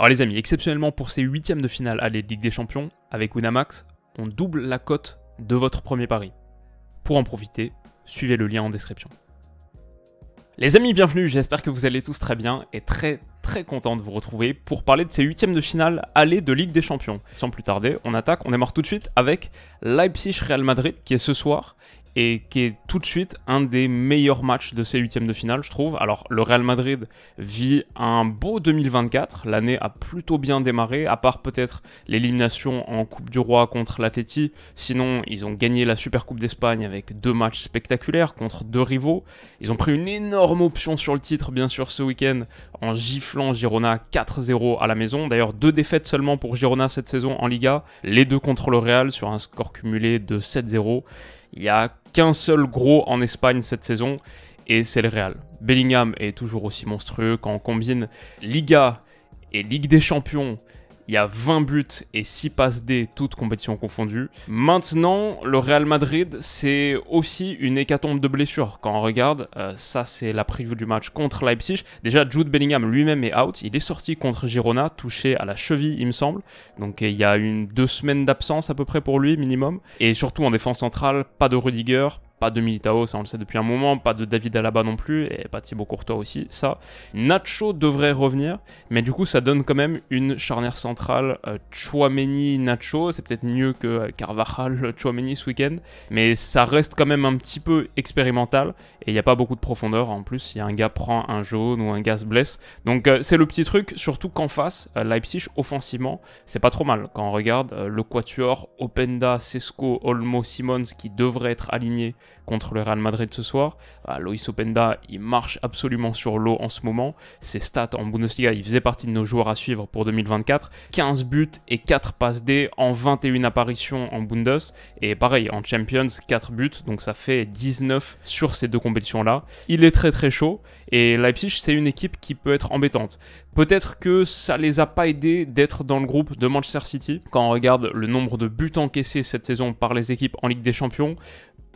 Alors les amis, exceptionnellement pour ces huitièmes de finale Allée de Ligue des Champions, avec Winamax, on double la cote de votre premier pari. Pour en profiter, suivez le lien en description. Les amis, bienvenue, j'espère que vous allez tous très bien et très très content de vous retrouver pour parler de ces huitièmes de finale aller de Ligue des Champions. Sans plus tarder, on attaque, on est mort tout de suite avec Leipzig-Real Madrid qui est ce soir et qui est tout de suite un des meilleurs matchs de ces huitièmes de finale, je trouve. Alors, le Real Madrid vit un beau 2024. L'année a plutôt bien démarré, à part peut-être l'élimination en Coupe du Roi contre l'Atleti. Sinon, ils ont gagné la Super Coupe d'Espagne avec deux matchs spectaculaires contre deux rivaux. Ils ont pris une énorme option sur le titre, bien sûr, ce week-end en giflant Girona 4-0 à la maison. D'ailleurs, deux défaites seulement pour Girona cette saison en Liga, les deux contre le Real sur un score cumulé de 7-0. Il n'y a qu'un seul gros en Espagne cette saison, et c'est le Real. Bellingham est toujours aussi monstrueux quand on combine Liga et Ligue des Champions il y a 20 buts et 6 passes D, toutes compétitions confondues. Maintenant, le Real Madrid, c'est aussi une hécatombe de blessures. Quand on regarde, euh, ça c'est la preview du match contre Leipzig. Déjà, Jude Bellingham lui-même est out. Il est sorti contre Girona, touché à la cheville, il me semble. Donc il y a une deux semaines d'absence à peu près pour lui, minimum. Et surtout en défense centrale, pas de Rudiger, pas de Militao, ça on le sait depuis un moment, pas de David Alaba non plus, et pas Thibaut Courtois aussi, ça. Nacho devrait revenir, mais du coup ça donne quand même une charnière centrale euh, Chouameni-Nacho, c'est peut-être mieux que euh, Carvajal-Chouameni euh, ce week-end, mais ça reste quand même un petit peu expérimental, et il n'y a pas beaucoup de profondeur en plus, si un gars prend un jaune ou un gars se blesse. Donc c'est le petit truc, surtout qu'en face, Leipzig offensivement, c'est pas trop mal. Quand on regarde le Quatuor, Openda, Sesco, Olmo, Simons qui devraient être alignés contre le Real Madrid ce soir. Ah, Loïs Openda, il marche absolument sur l'eau en ce moment. Ses stats en Bundesliga, il faisait partie de nos joueurs à suivre pour 2024. 15 buts et 4 passes D en 21 apparitions en Bundes. Et pareil, en Champions, 4 buts, donc ça fait 19 sur ces deux compétitions-là. Il est très très chaud et Leipzig, c'est une équipe qui peut être embêtante. Peut-être que ça les a pas aidés d'être dans le groupe de Manchester City. Quand on regarde le nombre de buts encaissés cette saison par les équipes en Ligue des Champions,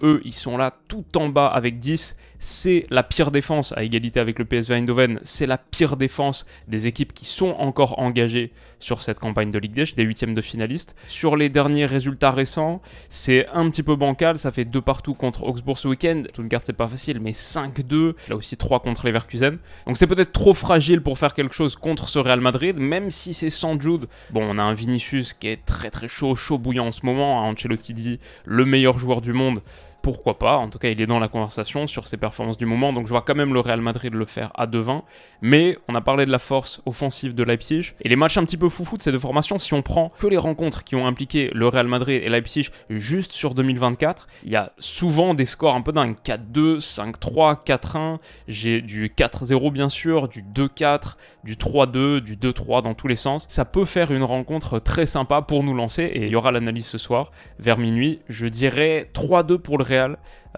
eux, ils sont là tout en bas avec 10. C'est la pire défense à égalité avec le PSV Eindhoven. C'est la pire défense des équipes qui sont encore engagées sur cette campagne de Ligue des, des huitièmes de finalistes. Sur les derniers résultats récents, c'est un petit peu bancal, ça fait deux partout contre Augsbourg ce week-end. Toute le garde, c'est pas facile, mais 5-2, là aussi 3 contre les Verkusen. Donc c'est peut-être trop fragile pour faire quelque chose contre ce Real Madrid, même si c'est sans Jude. Bon, on a un Vinicius qui est très très chaud, chaud bouillant en ce moment, Ancelotti dit le meilleur joueur du monde pourquoi pas. En tout cas, il est dans la conversation sur ses performances du moment, donc je vois quand même le Real Madrid le faire à 2-20. Mais on a parlé de la force offensive de Leipzig. Et les matchs un petit peu foufou de ces deux formations, si on prend que les rencontres qui ont impliqué le Real Madrid et Leipzig juste sur 2024, il y a souvent des scores un peu dingues. 4-2, 5-3, 4-1. J'ai du 4-0 bien sûr, du 2-4, du 3-2, du 2-3 dans tous les sens. Ça peut faire une rencontre très sympa pour nous lancer et il y aura l'analyse ce soir vers minuit. Je dirais 3-2 pour le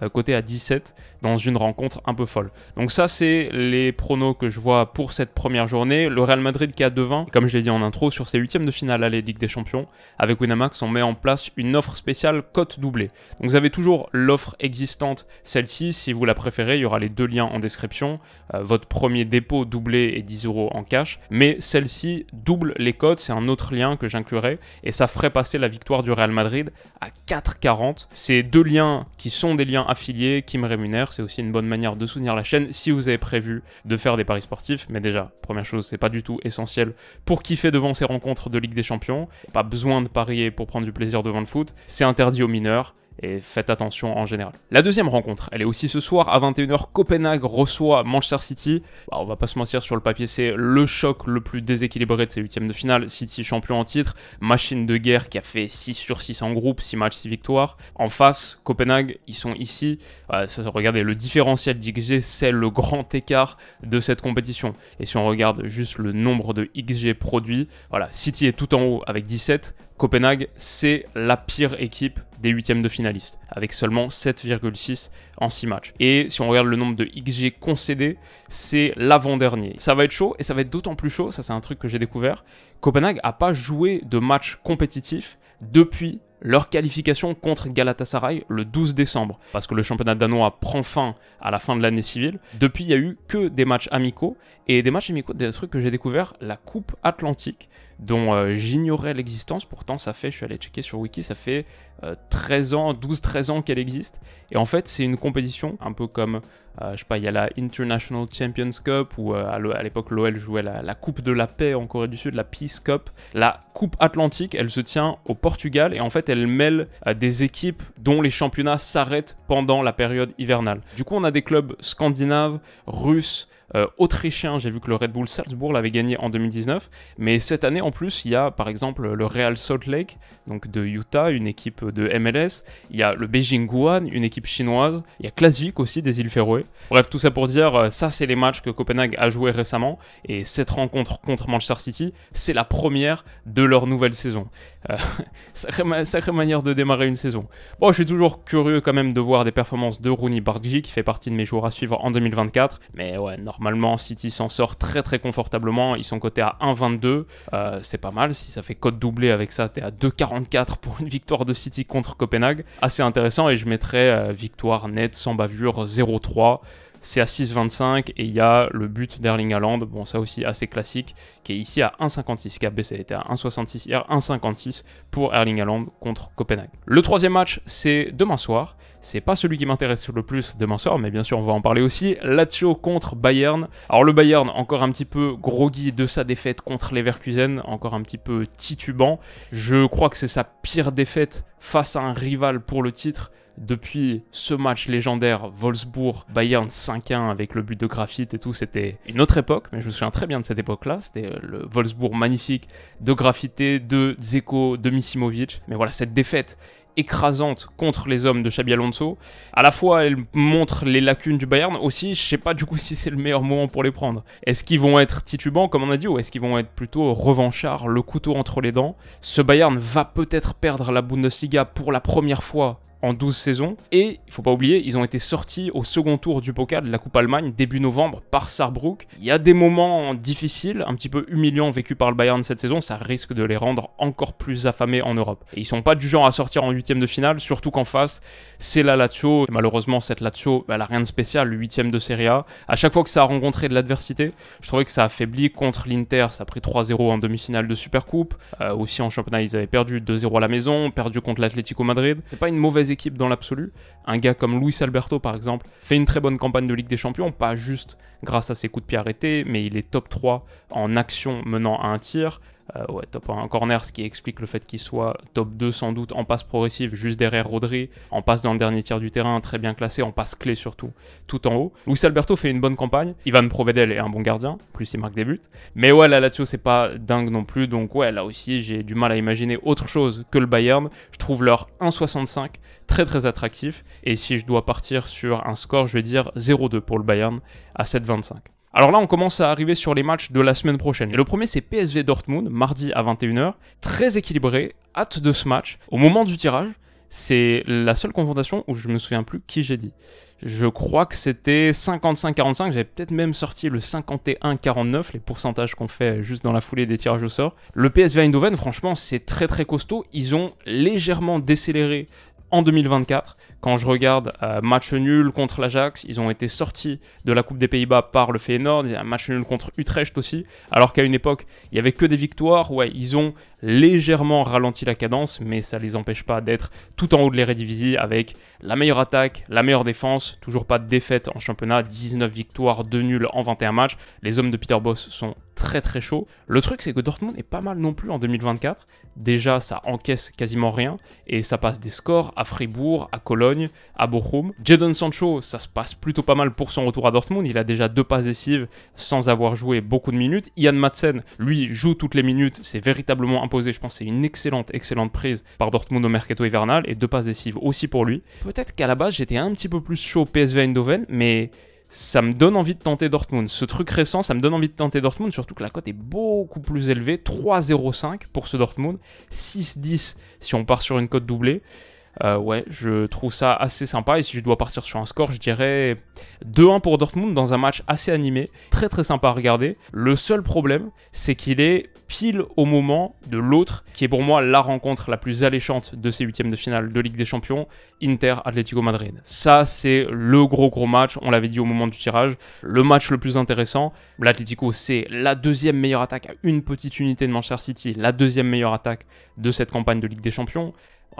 euh, côté à 17, dans une rencontre un peu folle. Donc ça, c'est les pronos que je vois pour cette première journée. Le Real Madrid qui a 2-20, comme je l'ai dit en intro, sur ses huitièmes de finale à la Ligue des Champions. Avec Winamax, on met en place une offre spéciale cote doublée. Donc vous avez toujours l'offre existante, celle-ci, si vous la préférez, il y aura les deux liens en description. Euh, votre premier dépôt doublé et 10 euros en cash, mais celle-ci double les cotes, c'est un autre lien que j'inclurai, et ça ferait passer la victoire du Real Madrid à 4,40. Ces deux liens qui qui sont des liens affiliés, qui me rémunèrent. C'est aussi une bonne manière de soutenir la chaîne si vous avez prévu de faire des paris sportifs. Mais déjà, première chose, c'est pas du tout essentiel pour kiffer devant ces rencontres de Ligue des Champions. Pas besoin de parier pour prendre du plaisir devant le foot. C'est interdit aux mineurs et faites attention en général. La deuxième rencontre, elle est aussi ce soir à 21h, Copenhague reçoit Manchester City. Bah, on va pas se mentir sur le papier, c'est le choc le plus déséquilibré de ces huitièmes de finale. City champion en titre, machine de guerre qui a fait 6 sur 6 en groupe, 6 matchs, 6 victoires. En face, Copenhague, ils sont ici. Euh, regardez, le différentiel d'XG, c'est le grand écart de cette compétition. Et si on regarde juste le nombre de XG produits, voilà, City est tout en haut avec 17, Copenhague, c'est la pire équipe des huitièmes de finalistes, avec seulement 7,6 en 6 matchs. Et si on regarde le nombre de XG concédés, c'est l'avant-dernier. Ça va être chaud, et ça va être d'autant plus chaud, ça c'est un truc que j'ai découvert, Copenhague n'a pas joué de match compétitif depuis leur qualification contre Galatasaray le 12 décembre, parce que le championnat danois prend fin à la fin de l'année civile. Depuis, il n'y a eu que des matchs amicaux, et des matchs amicaux, des trucs que j'ai découvert, la Coupe Atlantique, dont euh, j'ignorais l'existence, pourtant ça fait, je suis allé checker sur Wiki, ça fait 13 euh, ans, 12-13 ans qu'elle existe. Et en fait, c'est une compétition, un peu comme, euh, je sais pas, il y a la International Champions Cup, ou à l'époque l'OL jouait la, la, Coupe de la Paix en Corée du Sud, la Peace Cup. La Coupe Atlantique, elle se tient au Portugal, et en fait, elle mêle des équipes dont les championnats s'arrêtent pendant la période hivernale. Du coup, on a des clubs scandinaves, russes, euh, autrichien. J'ai vu que le Red Bull Salzbourg l'avait gagné en 2019. Mais cette année, en plus, il y a par exemple le Real Salt Lake, donc de Utah, une équipe de MLS. Il y a le Beijing Guan, une équipe chinoise. Il y a Klasvik aussi des îles Féroé. Bref, tout ça pour dire, euh, ça, c'est les matchs que Copenhague a joué récemment. Et cette rencontre contre Manchester City, c'est la première de leur nouvelle saison. Euh, sacrée, manière de démarrer une saison. Bon, je suis toujours curieux quand même de voir des performances de Rooney bargie qui fait partie de mes joueurs à suivre en 2024. Mais ouais, non Normalement, City s'en sort très très confortablement. Ils sont cotés à 1,22. Euh, c'est pas mal. Si ça fait code doublé avec ça, t'es à 2,44 pour une victoire de City contre Copenhague. Assez intéressant et je mettrais euh, victoire nette sans bavure 0,3 c'est à 6,25 et il y a le but d'Erling Haaland, bon ça aussi assez classique, qui est ici à 1,56. qui ça a été à 1,66 hier, 1,56 pour Erling Haaland contre Copenhague. Le troisième match, c'est demain soir. C'est pas celui qui m'intéresse le plus demain soir, mais bien sûr on va en parler aussi. Lazio contre Bayern. Alors le Bayern, encore un petit peu groggy de sa défaite contre les Leverkusen, encore un petit peu titubant. Je crois que c'est sa pire défaite face à un rival pour le titre depuis ce match légendaire Wolfsburg-Bayern 5-1 avec le but de Graffit et tout, c'était une autre époque, mais je me souviens très bien de cette époque-là. C'était euh, le Wolfsburg magnifique de Graffité, de Zeko, de Misimovic. Mais voilà, cette défaite écrasante contre les hommes de Xabi Alonso. À la fois, elle montre les lacunes du Bayern, aussi, je sais pas du coup si c'est le meilleur moment pour les prendre. Est-ce qu'ils vont être titubants, comme on a dit, ou est-ce qu'ils vont être plutôt revanchards, le couteau entre les dents Ce Bayern va peut-être perdre la Bundesliga pour la première fois en 12 saisons. Et il faut pas oublier, ils ont été sortis au second tour du Pokal de la Coupe Allemagne début novembre par Saarbrück. Il y a des moments difficiles, un petit peu humiliants vécus par le Bayern cette saison, ça risque de les rendre encore plus affamés en Europe. ils sont pas du genre à sortir en huitième de finale, surtout qu'en face, c'est la Lazio. Et malheureusement, cette Lazio, bah, elle a rien de spécial, 8 huitième de Serie A. À chaque fois que ça a rencontré de l'adversité, je trouvais que ça affaibli contre l'Inter, ça a pris 3-0 en demi-finale de Supercoupe. Coupe, euh, aussi en championnat, ils avaient perdu 2-0 à la maison, perdu contre l'Atlético Madrid. C'est pas une mauvaise dans l'absolu. Un gars comme Luis Alberto, par exemple, fait une très bonne campagne de Ligue des Champions, pas juste grâce à ses coups de pied arrêtés, mais il est top 3 en action menant à un tir. Euh, ouais, top 1 corner, ce qui explique le fait qu'il soit top 2 sans doute en passe progressive, juste derrière Rodri, en passe dans le dernier tiers du terrain, très bien classé, en passe clé surtout, tout en haut. Luis Alberto fait une bonne campagne, Ivan Provedel est un bon gardien, plus il marque des buts. Mais ouais, la Lazio, c'est pas dingue non plus, donc ouais, là aussi, j'ai du mal à imaginer autre chose que le Bayern. Je trouve leur 1,65 très très attractif, et si je dois partir sur un score, je vais dire 0-2 pour le Bayern à 7,25. Alors là, on commence à arriver sur les matchs de la semaine prochaine. Et le premier, c'est PSV Dortmund, mardi à 21h. Très équilibré, hâte de ce match. Au moment du tirage, c'est la seule confrontation où je me souviens plus qui j'ai dit. Je crois que c'était 55-45, j'avais peut-être même sorti le 51-49, les pourcentages qu'on fait juste dans la foulée des tirages au sort. Le PSV Eindhoven, franchement, c'est très très costaud. Ils ont légèrement décéléré en 2024, quand je regarde euh, match nul contre l'Ajax, ils ont été sortis de la Coupe des Pays-Bas par le Feyenoord, il y a un match nul contre Utrecht aussi, alors qu'à une époque, il n'y avait que des victoires, ouais, ils ont légèrement ralenti la cadence, mais ça ne les empêche pas d'être tout en haut de l'Eredivisie avec la meilleure attaque, la meilleure défense, toujours pas de défaite en championnat, 19 victoires, 2 nuls en 21 matchs. Les hommes de Peter Boss sont très très chauds. Le truc c'est que Dortmund est pas mal non plus en 2024. Déjà ça encaisse quasiment rien et ça passe des scores à Fribourg, à Cologne, à Bochum. Jadon Sancho, ça se passe plutôt pas mal pour son retour à Dortmund, il a déjà deux passes décisives sans avoir joué beaucoup de minutes. Ian Madsen, lui joue toutes les minutes, c'est véritablement imposé, je pense c'est une excellente excellente prise par Dortmund au mercato hivernal et deux passes décisives aussi pour lui peut-être qu'à la base j'étais un petit peu plus chaud au PSV Eindhoven, mais ça me donne envie de tenter Dortmund. Ce truc récent, ça me donne envie de tenter Dortmund, surtout que la cote est beaucoup plus élevée, 3,05 pour ce Dortmund, 6,10 si on part sur une cote doublée. Euh, ouais, je trouve ça assez sympa. Et si je dois partir sur un score, je dirais 2-1 pour Dortmund dans un match assez animé, très très sympa à regarder. Le seul problème, c'est qu'il est pile au moment de l'autre, qui est pour moi la rencontre la plus alléchante de ces huitièmes de finale de Ligue des Champions, Inter Atlético Madrid. Ça, c'est le gros gros match. On l'avait dit au moment du tirage, le match le plus intéressant. L'Atlético, c'est la deuxième meilleure attaque à une petite unité de Manchester City, la deuxième meilleure attaque de cette campagne de Ligue des Champions.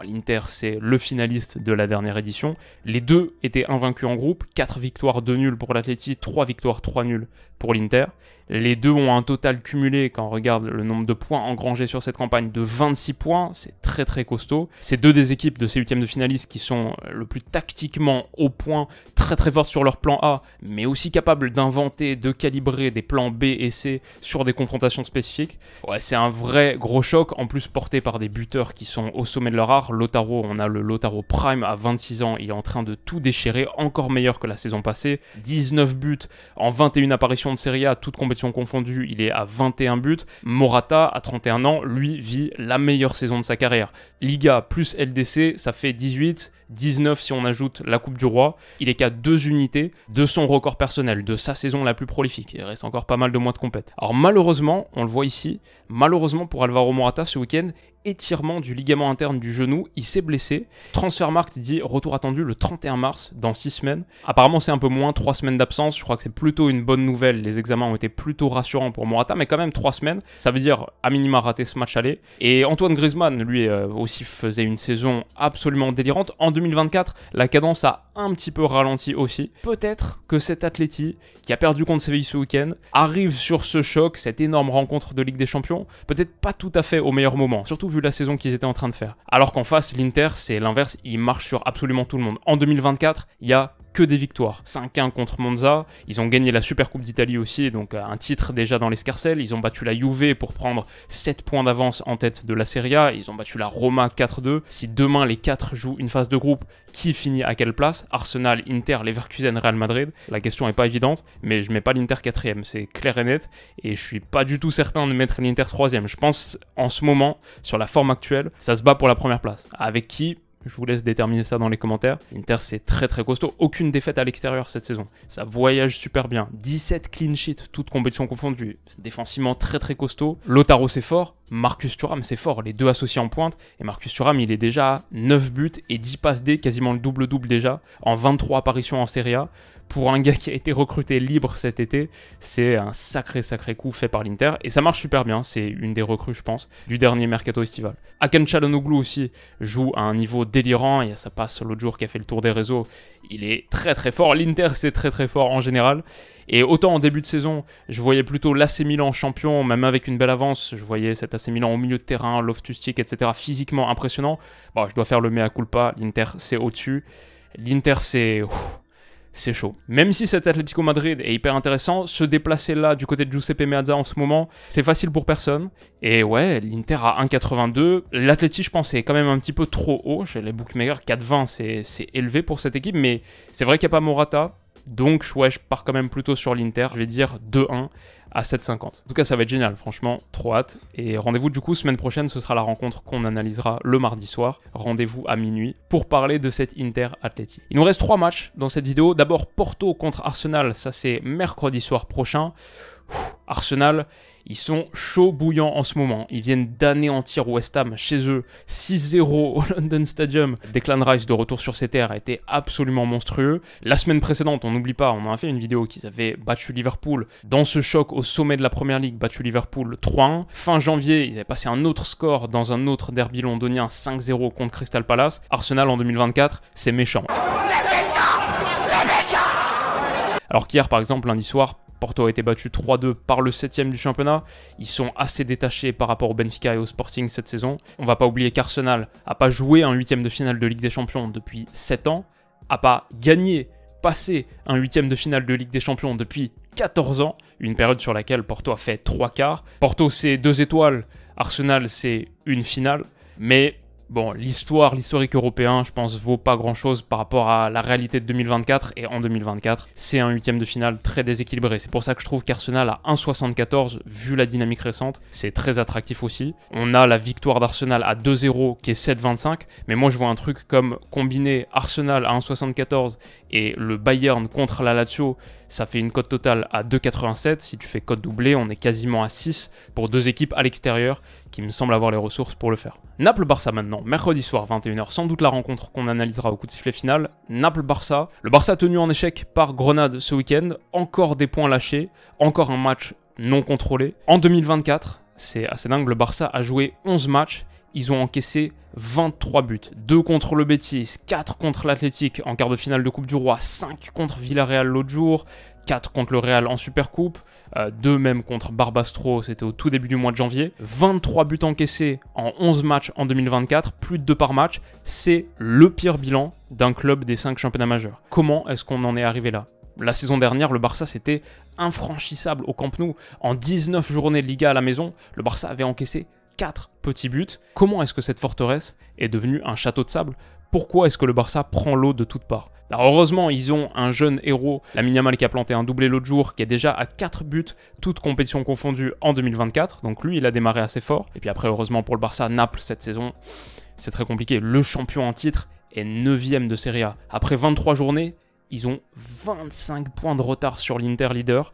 L'Inter, c'est le finaliste de la dernière édition. Les deux étaient invaincus en groupe, 4 victoires, 2 nuls pour l'Atleti, 3 victoires, 3 nuls pour l'Inter. Les deux ont un total cumulé, quand on regarde le nombre de points engrangés sur cette campagne, de 26 points. C'est très très costaud. C'est deux des équipes de ces huitièmes de finalistes qui sont le plus tactiquement au point, très très fortes sur leur plan A, mais aussi capables d'inventer, de calibrer des plans B et C sur des confrontations spécifiques. c'est un vrai gros choc, en plus porté par des buteurs qui sont au sommet de leur art Lotaro, on a le Lotaro Prime à 26 ans, il est en train de tout déchirer, encore meilleur que la saison passée. 19 buts en 21 apparitions de Serie A, toutes compétitions confondues, il est à 21 buts. Morata, à 31 ans, lui vit la meilleure saison de sa carrière. Liga plus LDC, ça fait 18 19 si on ajoute la Coupe du Roi. Il est qu'à deux unités de son record personnel, de sa saison la plus prolifique. Il reste encore pas mal de mois de compète. Alors malheureusement, on le voit ici, malheureusement pour Alvaro Morata ce week-end, étirement du ligament interne du genou, il s'est blessé. Transfermarkt dit retour attendu le 31 mars, dans 6 semaines. Apparemment c'est un peu moins 3 semaines d'absence, je crois que c'est plutôt une bonne nouvelle, les examens ont été plutôt rassurants pour Morata, mais quand même 3 semaines, ça veut dire à minima rater ce match aller. Et Antoine Griezmann, lui euh, aussi faisait une saison absolument délirante. En 2024, la cadence a un petit peu ralenti aussi. Peut-être que cet Atleti, qui a perdu contre Séville ce week-end, arrive sur ce choc, cette énorme rencontre de Ligue des Champions, peut-être pas tout à fait au meilleur moment, surtout vu la saison qu'ils étaient en train de faire. Alors qu'en face, l'Inter, c'est l'inverse, il marche sur absolument tout le monde. En 2024, il y a que des victoires. 5-1 contre Monza, ils ont gagné la Super Coupe d'Italie aussi, donc euh, un titre déjà dans l'escarcelle. Ils ont battu la Juve pour prendre 7 points d'avance en tête de la Serie A. Ils ont battu la Roma 4-2. Si demain les 4 jouent une phase de groupe, qui finit à quelle place Arsenal, Inter, Leverkusen, Real Madrid La question n'est pas évidente, mais je mets pas l'Inter 4 c'est clair et net. Et je suis pas du tout certain de mettre l'Inter 3 Je pense en ce moment, sur la forme actuelle, ça se bat pour la première place. Avec qui je vous laisse déterminer ça dans les commentaires. Inter, c'est très très costaud. Aucune défaite à l'extérieur cette saison. Ça voyage super bien. 17 clean sheets, toutes compétitions confondues. Défensivement très très costaud. Lotaro, c'est fort. Marcus Thuram, c'est fort, les deux associés en pointe. Et Marcus Thuram, il est déjà à 9 buts et 10 passes D, quasiment le double-double déjà, en 23 apparitions en Serie A. Pour un gars qui a été recruté libre cet été, c'est un sacré, sacré coup fait par l'Inter. Et ça marche super bien, c'est une des recrues, je pense, du dernier mercato estival. Akan Chalonoglu aussi joue à un niveau délirant. Il y a sa passe l'autre jour qui a fait le tour des réseaux. Il est très, très fort. L'Inter, c'est très, très fort en général. Et autant en début de saison, je voyais plutôt l'AC Milan champion, même avec une belle avance, je voyais cette c'est Milan au milieu de terrain, Loftus Cheek, etc. Physiquement impressionnant. Bon, bah, je dois faire le mea culpa. L'Inter, c'est au-dessus. L'Inter, c'est. C'est chaud. Même si cet Atlético Madrid est hyper intéressant, se déplacer là du côté de Giuseppe Meazza en ce moment, c'est facile pour personne. Et ouais, l'Inter à 1,82. L'Atleti, je pense, est quand même un petit peu trop haut. Chez les bookmakers, 4,20, c'est élevé pour cette équipe. Mais c'est vrai qu'il n'y a pas Morata. Donc, ouais, je pars quand même plutôt sur l'Inter. Je vais dire 2-1 à 7,50. En tout cas, ça va être génial, franchement, trop hâte. Et rendez-vous du coup, semaine prochaine, ce sera la rencontre qu'on analysera le mardi soir. Rendez-vous à minuit pour parler de cette Inter Athletic. Il nous reste trois matchs dans cette vidéo. D'abord, Porto contre Arsenal, ça c'est mercredi soir prochain. Arsenal, ils sont chaud bouillants en ce moment. Ils viennent d'anéantir West Ham chez eux 6-0 au London Stadium. Declan Rice de retour sur ses terres a été absolument monstrueux. La semaine précédente, on n'oublie pas, on a fait une vidéo qu'ils avaient battu Liverpool dans ce choc au sommet de la première ligue, battu Liverpool 3-1. Fin janvier, ils avaient passé un autre score dans un autre derby londonien 5-0 contre Crystal Palace. Arsenal en 2024, c'est méchant. Alors qu'hier, par exemple, lundi soir, Porto a été battu 3-2 par le 7ème du championnat. Ils sont assez détachés par rapport au Benfica et au Sporting cette saison. On va pas oublier qu'Arsenal a pas joué un 8 de finale de Ligue des Champions depuis 7 ans, a pas gagné, passé un 8 de finale de Ligue des Champions depuis 14 ans, une période sur laquelle Porto a fait 3 quarts. Porto c'est deux étoiles, Arsenal c'est une finale, mais bon, l'histoire, l'historique européen, je pense, vaut pas grand chose par rapport à la réalité de 2024. Et en 2024, c'est un huitième de finale très déséquilibré. C'est pour ça que je trouve qu'Arsenal à 1,74, vu la dynamique récente, c'est très attractif aussi. On a la victoire d'Arsenal à 2-0 qui est 7,25. Mais moi, je vois un truc comme combiner Arsenal à 1,74 et le Bayern contre la Lazio, ça fait une cote totale à 2,87. Si tu fais cote doublée, on est quasiment à 6 pour deux équipes à l'extérieur qui me semblent avoir les ressources pour le faire. Naples-Barça maintenant, mercredi soir 21h, sans doute la rencontre qu'on analysera au coup de sifflet final. Naples-Barça, le Barça tenu en échec par Grenade ce week-end, encore des points lâchés, encore un match non contrôlé. En 2024, c'est assez dingue, le Barça a joué 11 matchs ils ont encaissé 23 buts. 2 contre le Betis, 4 contre l'Athletic en quart de finale de Coupe du Roi, 5 contre Villarreal l'autre jour, 4 contre le Real en Supercoupe, euh, deux 2 même contre Barbastro, c'était au tout début du mois de janvier. 23 buts encaissés en 11 matchs en 2024, plus de 2 par match, c'est le pire bilan d'un club des 5 championnats majeurs. Comment est-ce qu'on en est arrivé là la saison dernière, le Barça c'était infranchissable au Camp Nou. En 19 journées de Liga à la maison, le Barça avait encaissé 4 petits buts. Comment est-ce que cette forteresse est devenue un château de sable pourquoi est-ce que le Barça prend l'eau de toutes parts Alors heureusement, ils ont un jeune héros, la Minamal qui a planté un doublé l'autre jour, qui est déjà à 4 buts, toutes compétitions confondues en 2024. Donc lui, il a démarré assez fort. Et puis après, heureusement pour le Barça, Naples cette saison, c'est très compliqué. Le champion en titre est 9ème de Serie A. Après 23 journées, ils ont 25 points de retard sur l'Inter leader.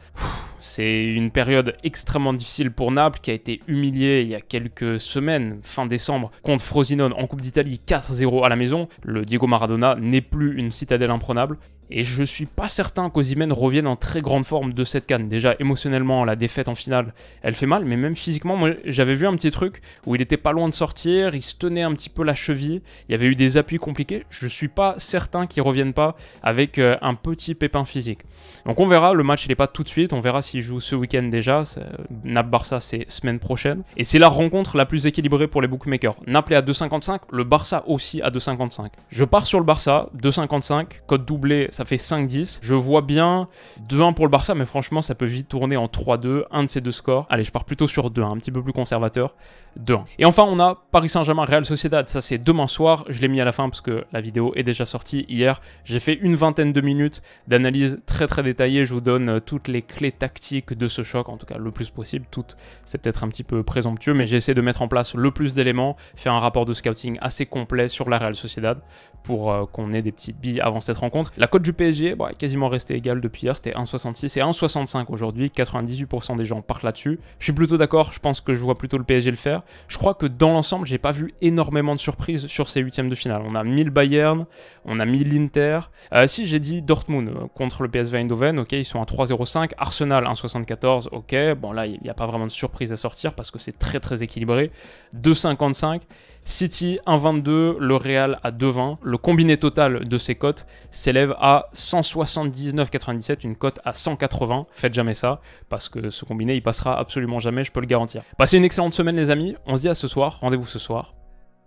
C'est une période extrêmement difficile pour Naples qui a été humilié il y a quelques semaines, fin décembre, contre Frosinone en Coupe d'Italie 4-0 à la maison. Le Diego Maradona n'est plus une citadelle imprenable et je suis pas certain qu'Ozimène revienne en très grande forme de cette canne. Déjà émotionnellement, la défaite en finale, elle fait mal, mais même physiquement, moi j'avais vu un petit truc où il était pas loin de sortir, il se tenait un petit peu la cheville, il y avait eu des appuis compliqués. Je suis pas certain qu'il revienne pas avec euh, un petit pépin physique. Donc on verra, le match il est pas tout de suite, on verra s'il joue ce week-end déjà. Euh, Nap Barça c'est semaine prochaine. Et c'est la rencontre la plus équilibrée pour les bookmakers. Naples est à 2,55, le Barça aussi à 2,55. Je pars sur le Barça, 2,55, code doublé, ça fait 5-10. Je vois bien 2-1 pour le Barça, mais franchement, ça peut vite tourner en 3-2, un de ces deux scores. Allez, je pars plutôt sur 2, 1 un petit peu plus conservateur, 2-1. Et enfin, on a Paris Saint-Germain, Real Sociedad, ça c'est demain soir. Je l'ai mis à la fin parce que la vidéo est déjà sortie hier. J'ai fait une vingtaine de minutes d'analyse très très détaillée. Je vous donne euh, toutes les clés tactiques de ce choc, en tout cas le plus possible. Toutes, c'est peut-être un petit peu présomptueux, mais j'ai essayé de mettre en place le plus d'éléments, faire un rapport de scouting assez complet sur la Real Sociedad pour euh, qu'on ait des petites billes avant cette rencontre. La cote du PSG est quasiment restée égale depuis hier, c'était 1,66 et 1,65 aujourd'hui. 98% des gens partent là-dessus. Je suis plutôt d'accord, je pense que je vois plutôt le PSG le faire. Je crois que dans l'ensemble, j'ai pas vu énormément de surprises sur ces huitièmes de finale. On a 1000 Bayern, on a mis l'Inter. Euh, si j'ai dit Dortmund euh, contre le PSV Eindhoven, ok, ils sont à 3,05. Arsenal 1,74, ok. Bon là, il n'y a pas vraiment de surprise à sortir parce que c'est très très équilibré. 2,55. City 1,22, le à 2,20. Le combiné total de ces cotes s'élève à 179,97, une cote à 180. Faites jamais ça, parce que ce combiné, il passera absolument jamais, je peux le garantir. Passez une excellente semaine les amis, on se dit à ce soir, rendez-vous ce soir.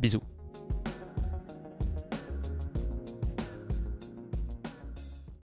Bisous.